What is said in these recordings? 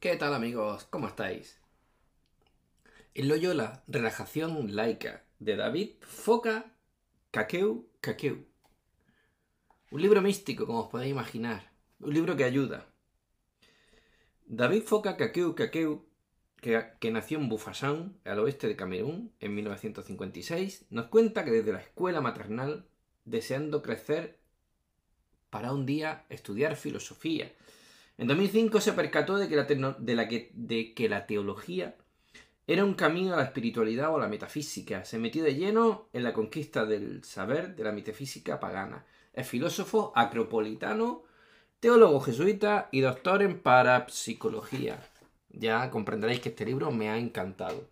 ¿Qué tal amigos? ¿Cómo estáis? En Loyola, Relajación Laica, de David Foca Kakeu Kakeu. Un libro místico, como os podéis imaginar. Un libro que ayuda. David Foca Kakeu Kakeu, que, nació en Bufasán, al oeste de Camerún, en 1956, nos cuenta que desde la escuela maternal, deseando crecer para un día estudiar filosofía, en 2005 se percató de que la, teología era un camino a la espiritualidad o a la metafísica. Se metió de lleno en la conquista del saber de la metafísica pagana. Es filósofo acropolitano, teólogo jesuita y doctor en parapsicología. Ya comprenderéis que este libro me ha encantado.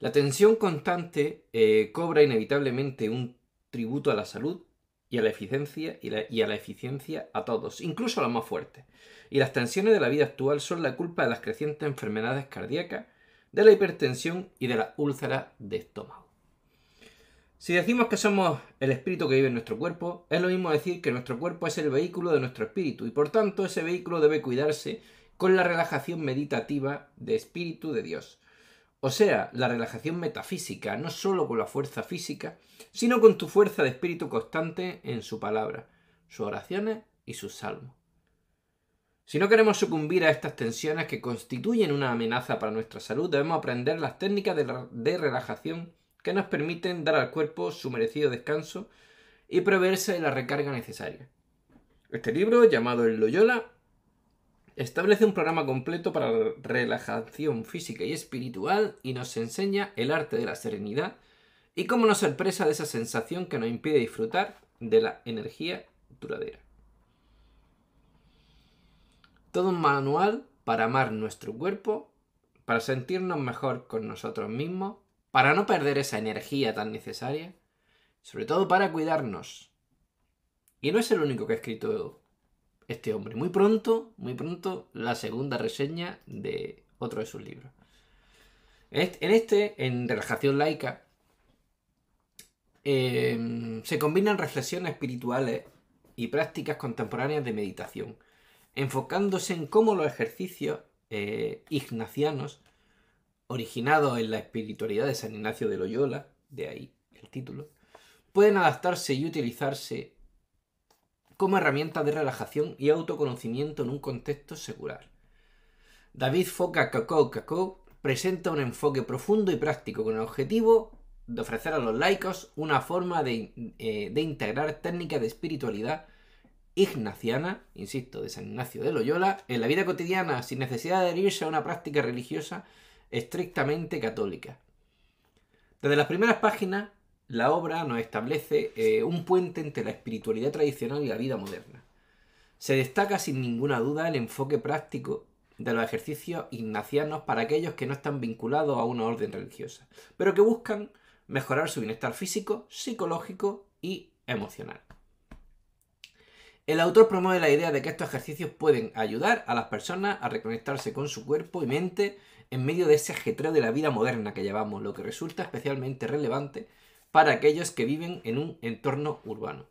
La tensión constante eh, cobra inevitablemente un tributo a la salud y a la eficiencia, y, a la eficiencia a todos, incluso a los más fuertes. Y las tensiones de la vida actual son la culpa de las crecientes enfermedades cardíacas, de la hipertensión y de las úlceras de estómago. Si decimos que somos el espíritu que vive en nuestro cuerpo, es lo mismo decir que nuestro cuerpo es el vehículo de nuestro espíritu y por tanto ese vehículo debe cuidarse con la relajación meditativa de espíritu de Dios, o sea, la relajación metafísica, no solo con la fuerza física, sino con tu fuerza de espíritu constante en su palabra, sus oraciones y sus salmos. Si no queremos sucumbir a estas tensiones que constituyen una amenaza para nuestra salud, debemos aprender las técnicas de, relajación que nos permiten dar al cuerpo su merecido descanso y proveerse de la recarga necesaria. Este libro, llamado El Loyola, establece un programa completo para la relajación física y espiritual y nos enseña el arte de la serenidad y cómo nos sorpresa de esa sensación que nos impide disfrutar de la energía duradera. Todo un manual para amar nuestro cuerpo, para sentirnos mejor con nosotros mismos, para no perder esa energía tan necesaria, sobre todo para cuidarnos. Y no es el único que ha escrito este hombre. Muy pronto, muy pronto, la segunda reseña de otro de sus libros. En este, en Relajación Laica, em, se combinan reflexiones espirituales y prácticas contemporáneas de meditación, enfocándose en cómo los ejercicios eh, ignacianos, originados en la espiritualidad de San Ignacio de Loyola, de ahí el título, pueden adaptarse y utilizarse como herramienta de relajación y autoconocimiento en un contexto secular. David Foca presenta un enfoque profundo y práctico con el objetivo de ofrecer a los laicos una forma de, eh, de integrar técnicas de espiritualidad ignaciana, insisto, de San Ignacio de Loyola, en la vida cotidiana sin necesidad de adherirse a una práctica religiosa estrictamente católica. Desde las primeras páginas la obra nos establece eh, un puente entre la espiritualidad tradicional y la vida moderna. Se destaca sin ninguna duda el enfoque práctico de los ejercicios ignacianos para aquellos que no están vinculados a una orden religiosa, pero que buscan mejorar su bienestar físico, psicológico y emocional. El autor promueve la idea de que estos ejercicios pueden ayudar a las personas a reconectarse con su cuerpo y mente en medio de ese ajetreo de la vida moderna que llevamos, lo que resulta especialmente relevante para aquellos que viven en un entorno urbano.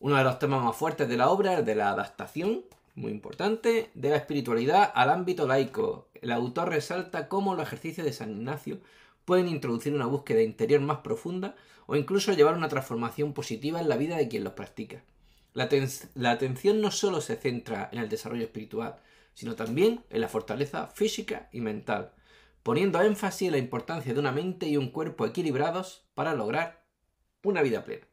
Uno de los temas más fuertes de la obra es de la adaptación, muy importante, de la espiritualidad al ámbito laico. El autor resalta cómo los ejercicios de San Ignacio pueden introducir una búsqueda interior más profunda o incluso llevar una transformación positiva en la vida de quien los practica. La, atención no solo se centra en el desarrollo espiritual, sino también en la fortaleza física y mental, poniendo énfasis en la importancia de una mente y un cuerpo equilibrados para lograr una vida plena.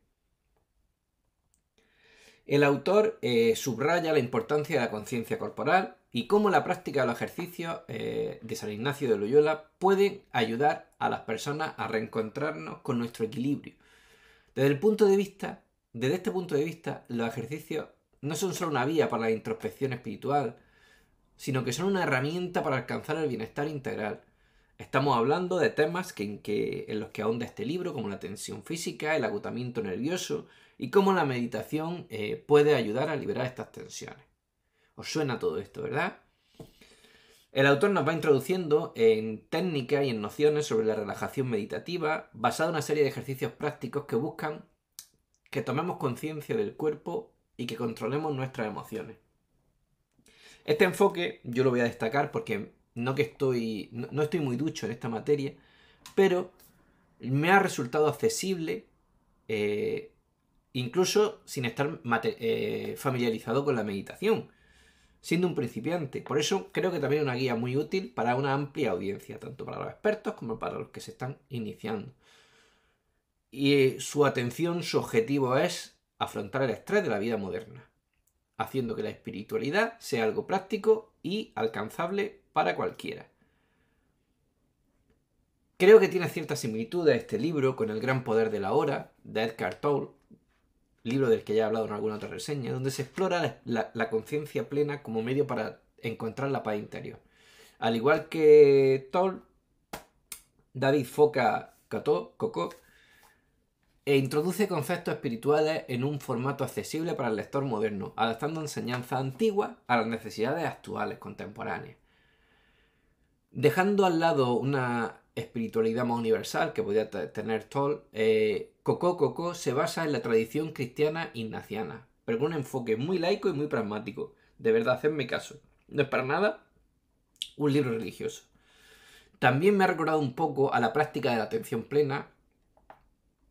El autor eh, subraya la importancia de la conciencia corporal y cómo la práctica de los ejercicios eh, de San Ignacio de Loyola pueden ayudar a las personas a reencontrarnos con nuestro equilibrio. Desde el punto de vista, desde este punto de vista, los ejercicios no son solo una vía para la introspección espiritual, sino que son una herramienta para alcanzar el bienestar integral, Estamos hablando de temas que, en, que, en los que ahonda este libro, como la tensión física, el agotamiento nervioso y cómo la meditación eh, puede ayudar a liberar estas tensiones. ¿Os suena todo esto, verdad? El autor nos va introduciendo en técnicas y en nociones sobre la relajación meditativa, basada en una serie de ejercicios prácticos que buscan que tomemos conciencia del cuerpo y que controlemos nuestras emociones. Este enfoque yo lo voy a destacar porque no que estoy, no, estoy muy ducho en esta materia, pero me ha resultado accesible, eh, incluso sin estar eh, familiarizado con la meditación, siendo un principiante. Por eso creo que también es una guía muy útil para una amplia audiencia, tanto para los expertos como para los que se están iniciando. Y eh, su atención, su objetivo es afrontar el estrés de la vida moderna, haciendo que la espiritualidad sea algo práctico y alcanzable para cualquiera. Creo que tiene cierta similitud a este libro con El gran poder de la hora, de Edgar Toll, libro del que ya he hablado en alguna otra reseña, donde se explora la, conciencia plena como medio para encontrar la paz interior. Al igual que Toll, David Foca Cotó Coco, e introduce conceptos espirituales en un formato accesible para el lector moderno, adaptando enseñanza antigua a las necesidades actuales contemporáneas. Dejando al lado una espiritualidad más universal que podría tener Toll, eh, Coco Coco se basa en la tradición cristiana ignaciana, pero con un enfoque muy laico y muy pragmático. De verdad, hacedme caso. No es para nada un libro religioso. También me ha recordado un poco a la práctica de la atención plena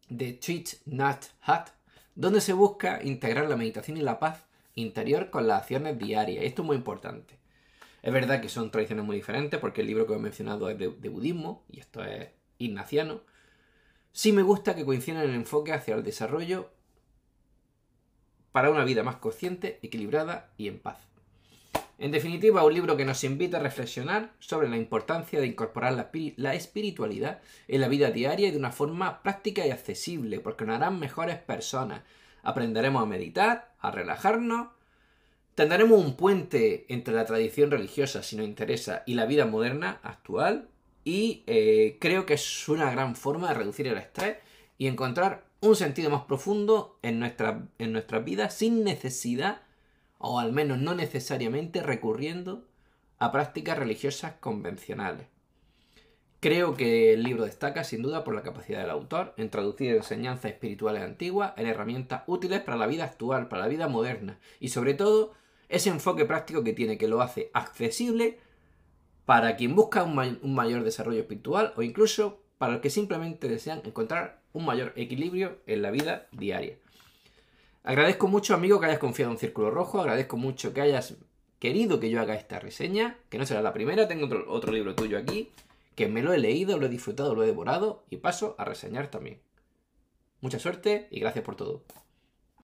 de Chich Nat Hat, donde se busca integrar la meditación y la paz interior con las acciones diarias. Esto es muy importante. Es verdad que son tradiciones muy diferentes, porque el libro que he mencionado es de, budismo, y esto es ignaciano. Sí me gusta que coincida en el enfoque hacia el desarrollo para una vida más consciente, equilibrada y en paz. En definitiva, un libro que nos invita a reflexionar sobre la importancia de incorporar la, la, espiritualidad en la vida diaria de una forma práctica y accesible, porque nos harán mejores personas. Aprenderemos a meditar, a relajarnos Tendremos un puente entre la tradición religiosa, si nos interesa, y la vida moderna actual. Y eh, creo que es una gran forma de reducir el estrés y encontrar un sentido más profundo en nuestra, en nuestra vida sin necesidad, o al menos no necesariamente, recurriendo a prácticas religiosas convencionales. Creo que el libro destaca sin duda por la capacidad del autor en traducir enseñanzas espirituales antiguas en herramientas útiles para la vida actual, para la vida moderna y sobre todo ese enfoque práctico que tiene, que lo hace accesible para quien busca un, mayor desarrollo espiritual o incluso para los que simplemente desean encontrar un mayor equilibrio en la vida diaria. Agradezco mucho, amigo, que hayas confiado en Círculo Rojo, agradezco mucho que hayas querido que yo haga esta reseña, que no será la primera, tengo otro libro tuyo aquí, que me lo he leído, lo he disfrutado, lo he devorado y paso a reseñar también. Mucha suerte y gracias por todo.